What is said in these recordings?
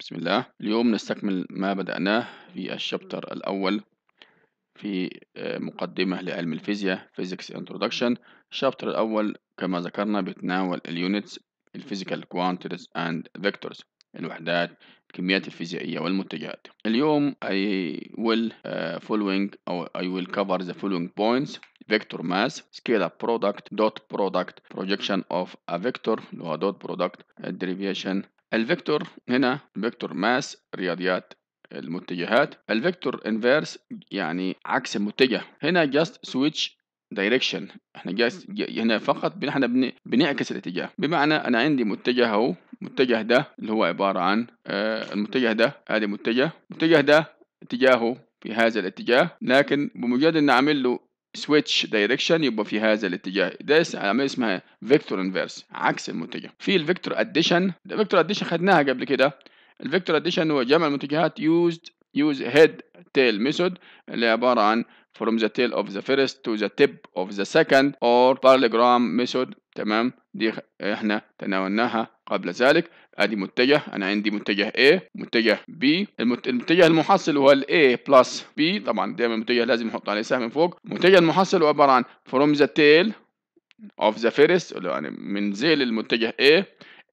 بسم الله اليوم نستكمل ما بدأناه في الشابتر الأول في آه، مقدمة لعلم الفيزياء Physics Introduction الشابتر الأول كما ذكرنا بيتناول اليونتس الفيزيكال كوانتيتيز أند فيكتورز الوحدات الكميات الفيزيائية والمتجهات اليوم I will uh, following أو I will cover the following points vector mass scalar product dot product projection of a vector اللي هو dot product derivation الفيكتور هنا فيكتور ماس رياضيات المتجهات الفيكتور انفيرس يعني عكس المتجه هنا just switch دايركشن احنا جاست هنا فقط احنا بنعكس الاتجاه بمعنى انا عندي متجه اهو متجه ده اللي هو عباره عن آه، المتجه ده ادي متجه المتجه ده اتجاهه في هذا الاتجاه لكن بمجرد ان اعمل له سويتش دايركشن يبقى في هذا الاتجاه ده عمليه اسمها فيكتور انفيرس عكس المتجه في الفيكتور اديشن الفيكتور اديشن خدناها قبل كده الفيكتور اديشن هو جمع المتجهات يوزد use head tail method اللي عبارة عن from the tail of the first to the tip of the second or parallelogram method تمام دي احنا تناولناها قبل ذلك ادي متجه انا عندي متجه A متجه B المتجه المحصل هو ال A بلس B طبعا دايما المتجه لازم نحط عليه سهم من فوق المتجه المحصل هو عباره عن from the tail of the first يعني من ذيل المتجه A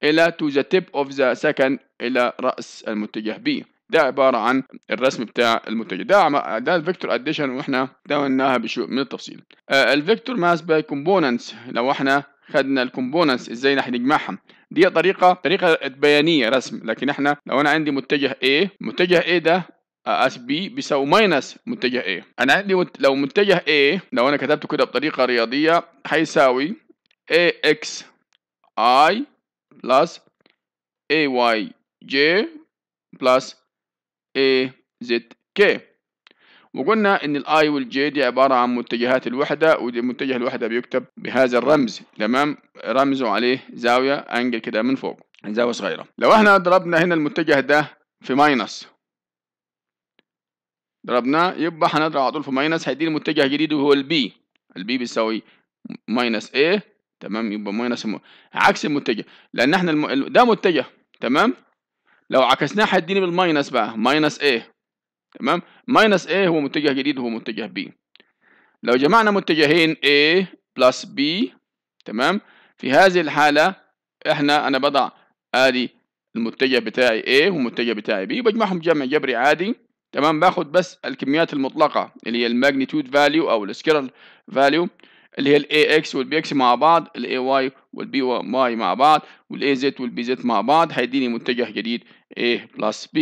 إلى to the tip of the second إلى رأس المتجه B ده عبارة عن الرسم بتاع المتجه ده ده الفيكتور اديشن واحنا دوناها بشو من التفصيل آه، الفيكتور ماس باي كومبوننتس لو احنا خدنا الكومبوننتس ازاي احنا نجمعهم دي طريقه طريقه بيانيه رسم لكن احنا لو انا عندي متجه A متجه A ده اس بي بيساوي ماينس متجه A انا عندي مت... لو متجه A لو انا كتبته كده بطريقه رياضيه هيساوي X I plus Y J plus K وقلنا ان الاي والجي دي عباره عن متجهات الوحده ومتجه الوحده بيكتب بهذا الرمز تمام رمزه عليه زاويه انجل كده من فوق زاويه صغيره لو احنا ضربنا هنا المتجه ده في ماينس ضربناه يبقى هنضرب على طول في ماينس هيديني متجه جديد وهو البي البي بيساوي ماينس اي تمام يبقى ماينس م... عكس المتجه لان احنا الم... ده متجه تمام لو عكسناه هيديني بالماينس بقى ماينس ايه تمام ماينس A هو متجه جديد وهو متجه B لو جمعنا متجهين A بلس B تمام في هذه الحالة احنا انا بضع ادي المتجه بتاعي A والمتجه بتاعي B وبجمعهم جمع جبري عادي تمام باخد بس الكميات المطلقة اللي هي الماجنتيود فاليو او السكيلر فاليو اللي هي الـ AX والـ BX مع بعض الـ AY والـ BY مع بعض والـ AZ والـ BZ مع بعض هيديني متجه جديد A بلس B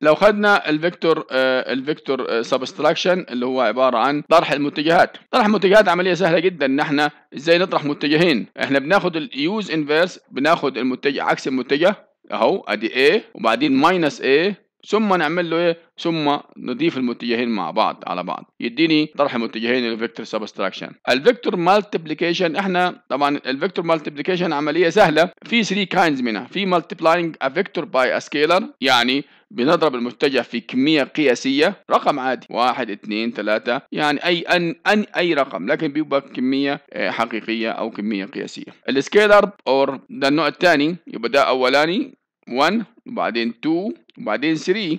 لو خدنا الفيكتور آه، الفيكتور آه، سبستراكشن اللي هو عباره عن طرح المتجهات طرح المتجهات عمليه سهله جدا ان احنا ازاي نطرح متجهين احنا بناخد اليوز انفيرس بناخد المتجه عكس المتجه اهو ادي A وبعدين ماينس A ثم نعمل له ايه ثم نضيف المتجهين مع بعض على بعض يديني طرح متجهين الفيكتور سبستراكشن الفيكتور مالتيبليكيشن احنا طبعا الفيكتور مالتيبليكيشن عمليه سهله في 3 كاينز منها في مالتيبلاينج ا فيكتور باي ا سكيلر يعني بنضرب المتجه في كمية قياسية رقم عادي 1 2 3 يعني أي أن, أن أي رقم لكن بيبقى كمية آه، حقيقية أو كمية قياسية السكيلر اور ده النوع الثاني يبقى ده أولاني 1 وبعدين 2 وبعدين 3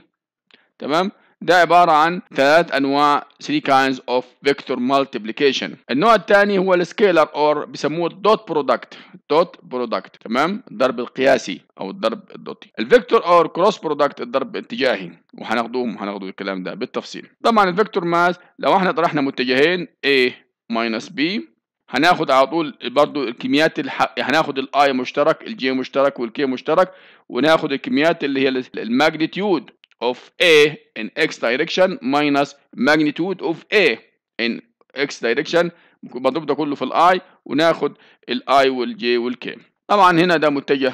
تمام ده عبارة عن ثلاث أنواع 3 kinds of vector multiplication النوع الثاني هو السكيلر أور بيسموه الدوت برودكت دوت برودكت تمام الضرب القياسي أو الضرب الدوتي الفيكتور أور كروس برودكت الضرب الاتجاهي وهناخدوهم هناخدوا الكلام ده بالتفصيل طبعا الفيكتور ماس لو احنا طرحنا متجهين A ماينس B هناخد على طول برضو الكميات الح... هناخد الاي مشترك الجي مشترك والكي مشترك وناخد الكميات اللي هي الماجنتيود اوف A ان x دايركشن minus ماجنتيود اوف A ان x دايركشن مضروب ده كله في الاي وناخد الاي والجي والكي طبعا هنا ده متجه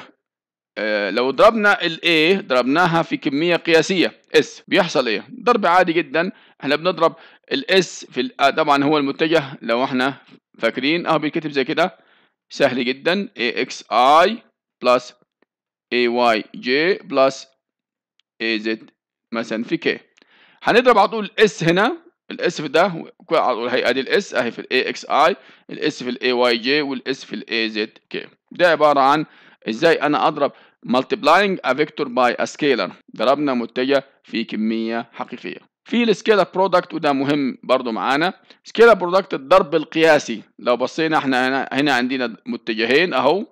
آه لو ضربنا الاي ضربناها في كميه قياسيه اس بيحصل ايه ضرب عادي جدا احنا بنضرب الاس في آه، طبعا هو المتجه لو احنا فاكرين اهو بيتكتب زي كده سهل جدا AXI plus AYJ plus AZ مثلا في K هنضرب على طول S هنا الاس في ده على طول هي ادي الاس اهي في الاي اكس اي الاس في الاي واي جي والاس في الاي زد كي ده عباره عن ازاي انا اضرب multiplying a vector by a scalar ضربنا متجه في كميه حقيقيه في السكيلا برودكت وده مهم برضو معانا سكيلا برودكت الضرب القياسي لو بصينا احنا هنا, عندنا متجهين اهو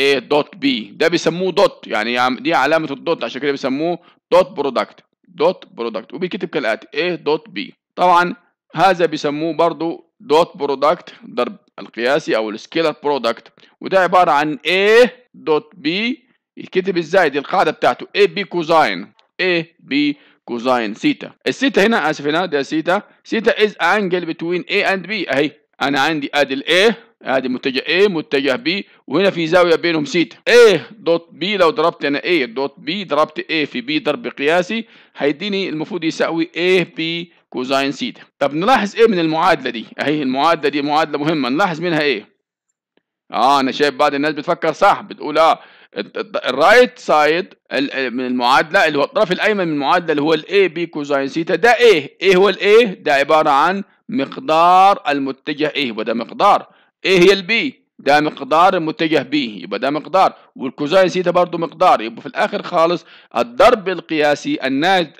A دوت B ده بيسموه دوت يعني دي علامة الدوت عشان كده بيسموه دوت برودكت دوت برودكت وبيكتب كالآتي A دوت B طبعا هذا بيسموه برضو دوت برودكت ضرب القياسي او السكيلر برودكت وده عبارة عن A دوت B يتكتب ازاي دي القاعدة بتاعته A B كوزاين A B كوزين ثيتا الثيتا هنا اسف هنا ده ثيتا ثيتا از انجل بتوين اي اند بي اهي انا عندي ادي الايه ادي متجه اي متجه بي وهنا في زاويه بينهم ثيتا اي دوت بي لو ضربت انا اي دوت بي ضربت اي في بي ضرب قياسي هيديني المفروض يساوي اي بي كوزين ثيتا طب نلاحظ ايه من المعادله دي اهي المعادله دي معادله مهمه نلاحظ منها ايه اه انا شايف بعض الناس بتفكر صح بتقول اه الرايت سايد من المعادله اللي هو الطرف الايمن من المعادله اللي هو الاي بي كوزاين سيتا ده ايه ايه هو الايه ده عباره عن مقدار المتجه ايه ده مقدار ايه هي البي ده مقدار المتجه بي يبقى ده مقدار والكوزاين سيتا برضه مقدار يبقى في الاخر خالص الضرب القياسي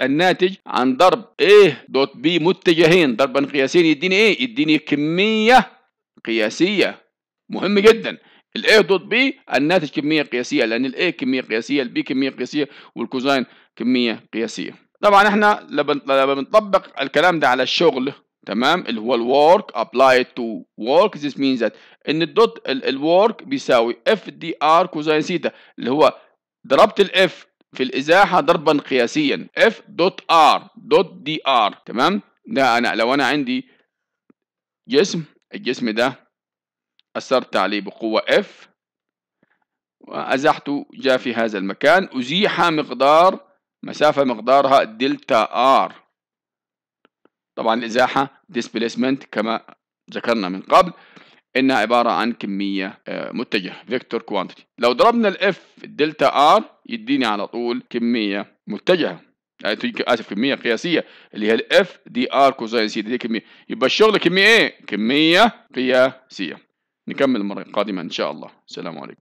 الناتج عن ضرب ايه دوت بي متجهين ضربا قياسيا يديني ايه يديني كميه قياسيه مهم جدا A دوت B الناتج كميه قياسيه لان A كميه قياسيه B كميه قياسيه والكوزين كميه قياسيه طبعا احنا لما بنطبق الكلام ده على الشغل تمام اللي هو الورك applied to work this means that ان الدوت الورك بيساوي F D R كوزين سيتا اللي هو ضربت F في الازاحه ضربا قياسيا F دوت R دوت D R تمام ده انا لو انا عندي جسم الجسم ده أثرت عليه بقوة F وأزحته جاء في هذا المكان أزيح مقدار مسافة مقدارها دلتا R طبعا الإزاحة displacement كما ذكرنا من قبل إنها عبارة عن كمية آه، متجهة vector quantity لو ضربنا ال F دلتا R يديني على طول كمية متجهة يعني اسف كميه قياسيه اللي هي الاف دي ار كوزين سي دي كميه يبقى الشغل كميه ايه؟ كميه قياسيه نكمل المرة القادمة إن شاء الله السلام عليكم